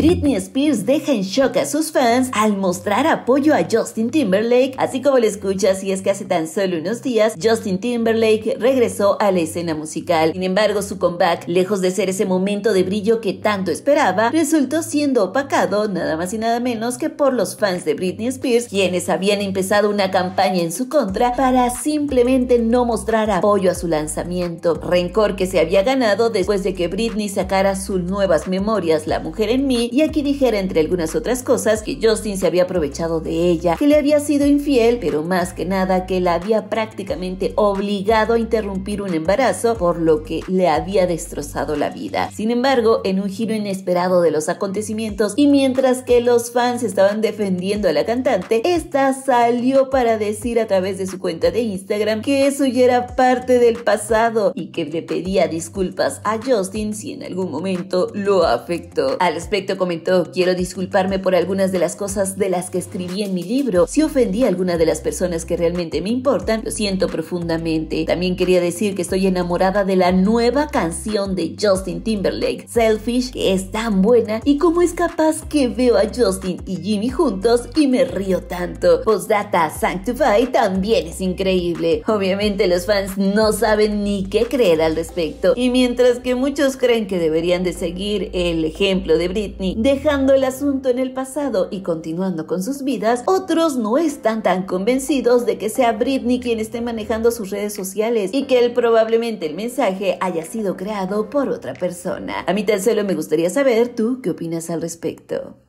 Britney Spears deja en shock a sus fans al mostrar apoyo a Justin Timberlake, así como le escuchas y es que hace tan solo unos días Justin Timberlake regresó a la escena musical. Sin embargo, su comeback, lejos de ser ese momento de brillo que tanto esperaba, resultó siendo opacado nada más y nada menos que por los fans de Britney Spears, quienes habían empezado una campaña en su contra para simplemente no mostrar apoyo a su lanzamiento, rencor que se había ganado después de que Britney sacara sus nuevas memorias La Mujer en mí y aquí dijera entre algunas otras cosas que Justin se había aprovechado de ella, que le había sido infiel, pero más que nada que la había prácticamente obligado a interrumpir un embarazo por lo que le había destrozado la vida. Sin embargo, en un giro inesperado de los acontecimientos y mientras que los fans estaban defendiendo a la cantante, esta salió para decir a través de su cuenta de Instagram que eso ya era parte del pasado y que le pedía disculpas a Justin si en algún momento lo afectó. Al respecto comentó, quiero disculparme por algunas de las cosas de las que escribí en mi libro. Si ofendí a alguna de las personas que realmente me importan, lo siento profundamente. También quería decir que estoy enamorada de la nueva canción de Justin Timberlake, Selfish, que es tan buena y cómo es capaz que veo a Justin y Jimmy juntos y me río tanto. Postdata Sanctify también es increíble. Obviamente los fans no saben ni qué creer al respecto. Y mientras que muchos creen que deberían de seguir el ejemplo de Britney, dejando el asunto en el pasado y continuando con sus vidas, otros no están tan convencidos de que sea Britney quien esté manejando sus redes sociales y que él probablemente el mensaje haya sido creado por otra persona. A mí tan solo me gustaría saber tú qué opinas al respecto.